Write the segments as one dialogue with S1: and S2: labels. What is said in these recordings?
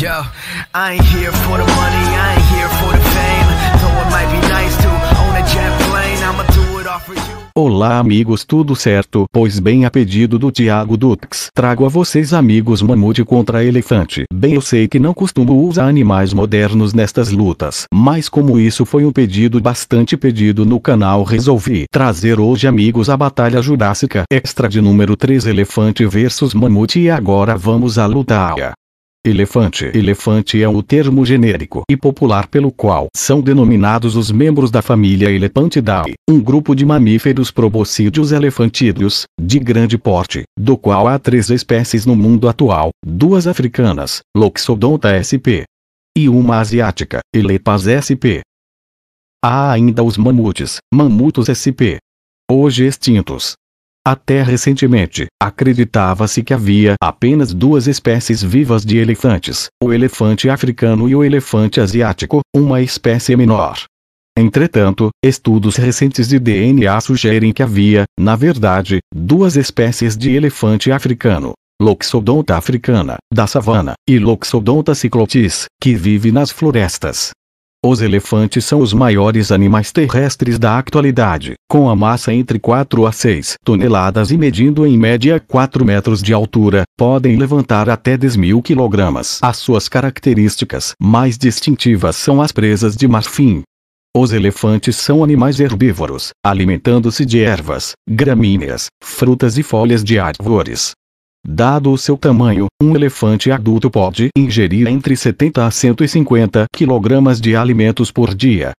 S1: Yo, I ain't here for the money, I ain't here for the fame. Though it might be nice to own a jet plane, I'ma do it all for you. Olá amigos, tudo certo? Pois bem, a pedido do Thiago Dux, trago a vocês amigos mamute contra elefante. Bem, eu sei que não costumo usar animais modernos nestas lutas, mas como isso foi um pedido bastante pedido no canal, resolvi trazer hoje amigos a batalha jurássica extra de número 3 elefante versus mamute e agora vamos à luta. Elefante. Elefante é o termo genérico e popular pelo qual são denominados os membros da família Elepantidae, um grupo de mamíferos proboscídeos elefantídeos, de grande porte, do qual há três espécies no mundo atual, duas africanas, Loxodonta sp. e uma asiática, Elepas sp. Há ainda os mamutes, Mamutos sp. Hoje extintos, até recentemente, acreditava-se que havia apenas duas espécies vivas de elefantes, o elefante africano e o elefante asiático, uma espécie menor. Entretanto, estudos recentes de DNA sugerem que havia, na verdade, duas espécies de elefante africano. Loxodonta africana, da savana, e Loxodonta ciclotis, que vive nas florestas. Os elefantes são os maiores animais terrestres da atualidade, com a massa entre 4 a 6 toneladas e medindo em média 4 metros de altura, podem levantar até 10 mil quilogramas. As suas características mais distintivas são as presas de marfim, os elefantes são animais herbívoros, alimentando-se de ervas, gramíneas, frutas e folhas de árvores. Dado o seu tamanho, um elefante adulto pode ingerir entre 70 a 150 kg de alimentos por dia.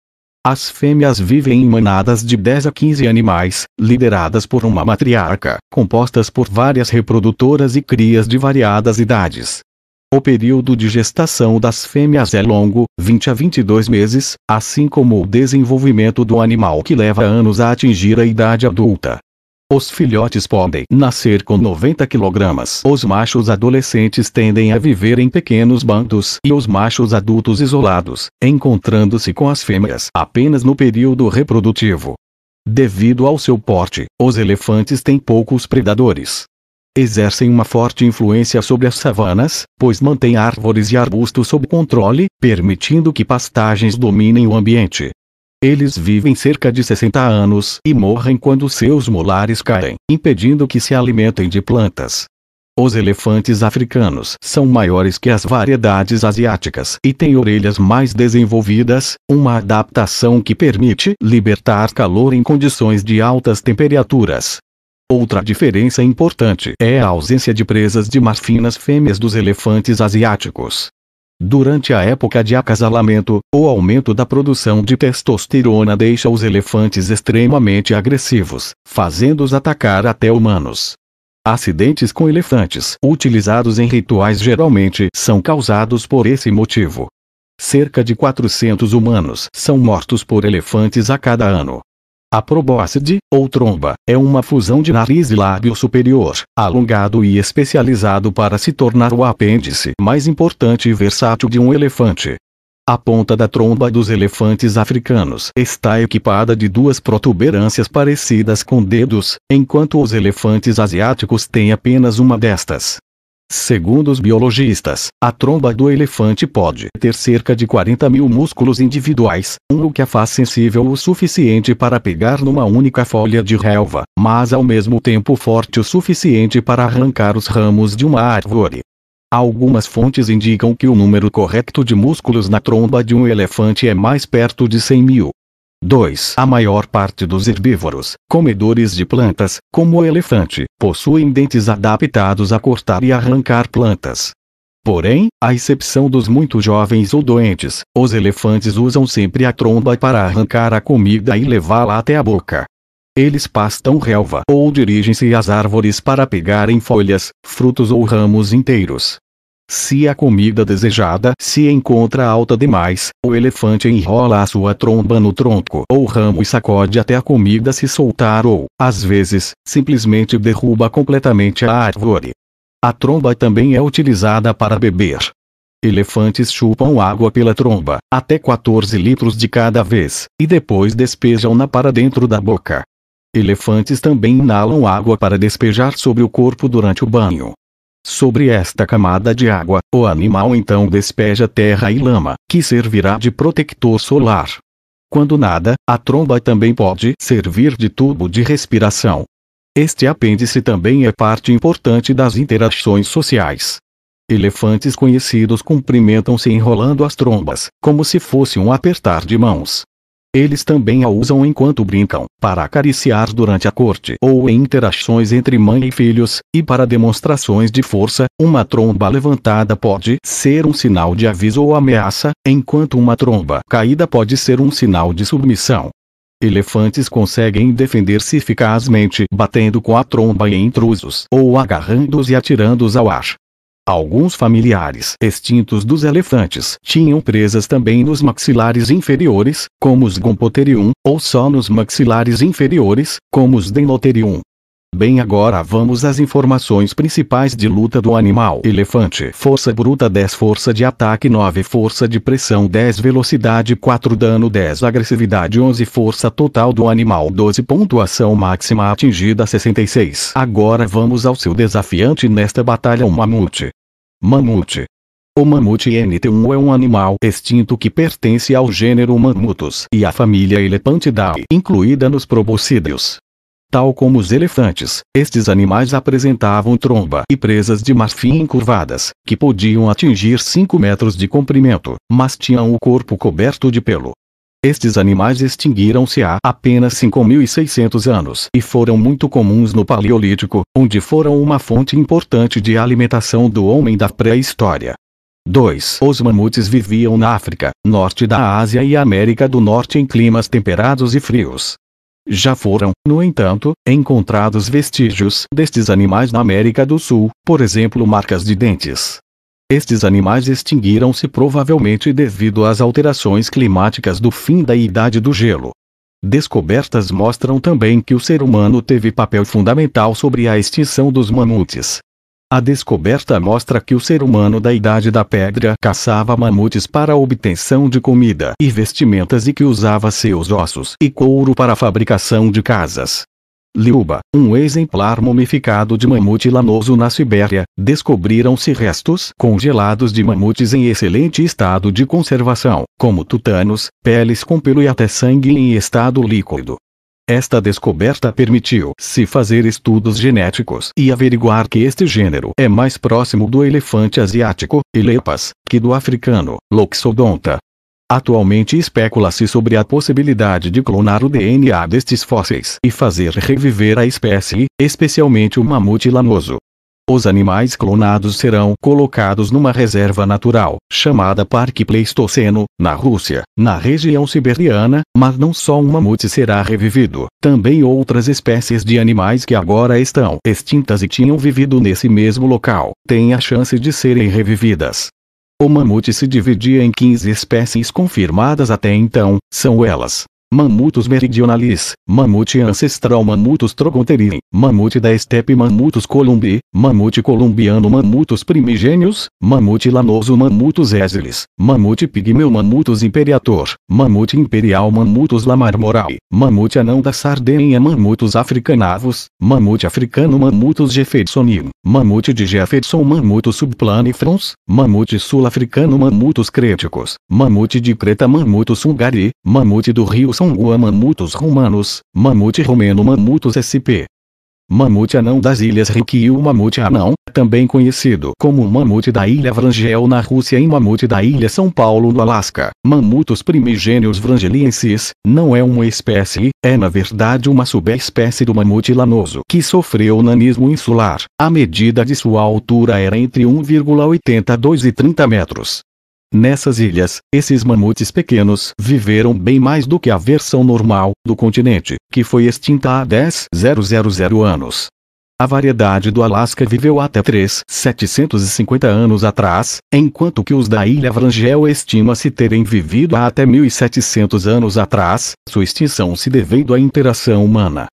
S1: As fêmeas vivem em manadas de 10 a 15 animais, lideradas por uma matriarca, compostas por várias reprodutoras e crias de variadas idades. O período de gestação das fêmeas é longo, 20 a 22 meses, assim como o desenvolvimento do animal que leva anos a atingir a idade adulta. Os filhotes podem nascer com 90 kg. Os machos adolescentes tendem a viver em pequenos bandos e os machos adultos isolados, encontrando-se com as fêmeas apenas no período reprodutivo. Devido ao seu porte, os elefantes têm poucos predadores. Exercem uma forte influência sobre as savanas, pois mantêm árvores e arbustos sob controle, permitindo que pastagens dominem o ambiente. Eles vivem cerca de 60 anos e morrem quando seus molares caem, impedindo que se alimentem de plantas. Os elefantes africanos são maiores que as variedades asiáticas e têm orelhas mais desenvolvidas, uma adaptação que permite libertar calor em condições de altas temperaturas. Outra diferença importante é a ausência de presas de marfinas fêmeas dos elefantes asiáticos. Durante a época de acasalamento, o aumento da produção de testosterona deixa os elefantes extremamente agressivos, fazendo-os atacar até humanos. Acidentes com elefantes utilizados em rituais geralmente são causados por esse motivo. Cerca de 400 humanos são mortos por elefantes a cada ano. A probóscide, ou tromba, é uma fusão de nariz e lábio superior, alongado e especializado para se tornar o apêndice mais importante e versátil de um elefante. A ponta da tromba dos elefantes africanos está equipada de duas protuberâncias parecidas com dedos, enquanto os elefantes asiáticos têm apenas uma destas. Segundo os biologistas, a tromba do elefante pode ter cerca de 40 mil músculos individuais, um o que a faz sensível o suficiente para pegar numa única folha de relva, mas ao mesmo tempo forte o suficiente para arrancar os ramos de uma árvore. Algumas fontes indicam que o número correto de músculos na tromba de um elefante é mais perto de 100 mil. 2. A maior parte dos herbívoros, comedores de plantas, como o elefante, possuem dentes adaptados a cortar e arrancar plantas. Porém, à exceção dos muito jovens ou doentes, os elefantes usam sempre a tromba para arrancar a comida e levá-la até a boca. Eles pastam relva ou dirigem-se às árvores para pegarem folhas, frutos ou ramos inteiros. Se a comida desejada se encontra alta demais, o elefante enrola a sua tromba no tronco ou ramo e sacode até a comida se soltar ou, às vezes, simplesmente derruba completamente a árvore. A tromba também é utilizada para beber. Elefantes chupam água pela tromba, até 14 litros de cada vez, e depois despejam-na para dentro da boca. Elefantes também inalam água para despejar sobre o corpo durante o banho. Sobre esta camada de água, o animal então despeja terra e lama, que servirá de protector solar. Quando nada, a tromba também pode servir de tubo de respiração. Este apêndice também é parte importante das interações sociais. Elefantes conhecidos cumprimentam-se enrolando as trombas, como se fosse um apertar de mãos. Eles também a usam enquanto brincam, para acariciar durante a corte ou em interações entre mãe e filhos, e para demonstrações de força. Uma tromba levantada pode ser um sinal de aviso ou ameaça, enquanto uma tromba caída pode ser um sinal de submissão. Elefantes conseguem defender-se eficazmente batendo com a tromba em intrusos ou agarrando-os e atirando-os ao ar. Alguns familiares extintos dos elefantes tinham presas também nos maxilares inferiores, como os Gompotherium, ou só nos maxilares inferiores, como os denoterium Bem agora vamos às informações principais de luta do animal elefante. Força bruta 10, força de ataque 9, força de pressão 10, velocidade 4, dano 10, agressividade 11, força total do animal 12, pontuação máxima atingida 66. Agora vamos ao seu desafiante nesta batalha, o um mamute. Mamute. O mamute NT1 é um animal extinto que pertence ao gênero Mamutus e à família Elepantidae, incluída nos proboscídeos. Tal como os elefantes, estes animais apresentavam tromba e presas de marfim encurvadas, que podiam atingir 5 metros de comprimento, mas tinham o corpo coberto de pelo. Estes animais extinguiram-se há apenas 5.600 anos e foram muito comuns no Paleolítico, onde foram uma fonte importante de alimentação do homem da pré-história. 2. Os mamutes viviam na África, norte da Ásia e América do Norte em climas temperados e frios. Já foram, no entanto, encontrados vestígios destes animais na América do Sul, por exemplo marcas de dentes, estes animais extinguiram-se provavelmente devido às alterações climáticas do fim da Idade do Gelo. Descobertas mostram também que o ser humano teve papel fundamental sobre a extinção dos mamutes. A descoberta mostra que o ser humano da Idade da Pedra caçava mamutes para a obtenção de comida e vestimentas e que usava seus ossos e couro para a fabricação de casas. Liuba, um exemplar mumificado de mamute lanoso na Sibéria, descobriram-se restos congelados de mamutes em excelente estado de conservação, como tutanos, peles com pelo e até sangue em estado líquido. Esta descoberta permitiu-se fazer estudos genéticos e averiguar que este gênero é mais próximo do elefante asiático, Elepas, que do africano, Loxodonta, Atualmente especula-se sobre a possibilidade de clonar o DNA destes fósseis e fazer reviver a espécie, especialmente o mamute lanoso. Os animais clonados serão colocados numa reserva natural, chamada Parque Pleistoceno, na Rússia, na região siberiana, mas não só um mamute será revivido, também outras espécies de animais que agora estão extintas e tinham vivido nesse mesmo local, têm a chance de serem revividas. O mamute se dividia em 15 espécies confirmadas até então, são elas, Mamutus meridionalis, mamute ancestral Mamutus trogonteri, mamute da estepe Mamutus columbi, mamute colombiano Mamutus primigênios, mamute lanoso Mamutus exilis, mamute pigmeu Mamutus imperiator, mamute imperial Mamutus lamarmoral, mamute anão da Sardenha Mamutus africanavos, mamute africano Mamutus jeffersonium, mamute de Jefferson Mamutus subplanifrons, mamute sul-africano Mamutus créticos, mamute de Creta Mamutus hungari, mamute do rio são mamutos romanos, mamute romeno mamutos sp. Mamute anão das ilhas Ryukyu mamute anão, também conhecido como mamute da ilha Vrangel na Rússia e mamute da ilha São Paulo no Alasca. Mamutos primigênios vrangeliensis, não é uma espécie, é na verdade uma subespécie do mamute lanoso que sofreu nanismo insular. A medida de sua altura era entre 1,82 e 30 metros. Nessas ilhas, esses mamutes pequenos viveram bem mais do que a versão normal do continente, que foi extinta há 10.000 anos. A variedade do Alasca viveu até 3.750 anos atrás, enquanto que os da Ilha Wrangel estima-se terem vivido há até 1.700 anos atrás, sua extinção se devendo à interação humana,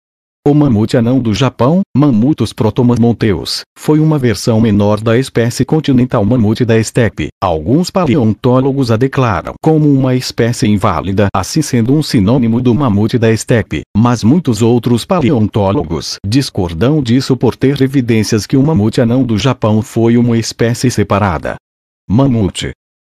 S1: o mamute anão do Japão, Mammutus protomamonteus, foi uma versão menor da espécie continental mamute da estepe. Alguns paleontólogos a declaram como uma espécie inválida, assim sendo um sinônimo do mamute da estepe, mas muitos outros paleontólogos discordam disso por ter evidências que o mamute anão do Japão foi uma espécie separada. Mamute.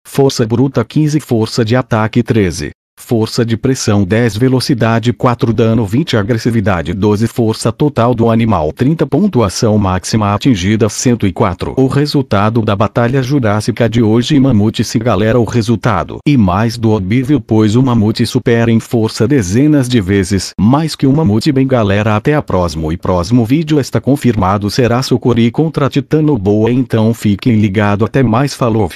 S1: Força bruta 15, força de ataque 13 força de pressão 10 velocidade 4 dano 20 agressividade 12 força total do animal 30 pontuação máxima atingida 104 o resultado da batalha jurássica de hoje mamute se galera o resultado e mais do obívio pois o mamute supera em força dezenas de vezes mais que o mamute bem galera até a próximo e próximo vídeo está confirmado será Sucuri contra Titano boa então fiquem ligados até mais falou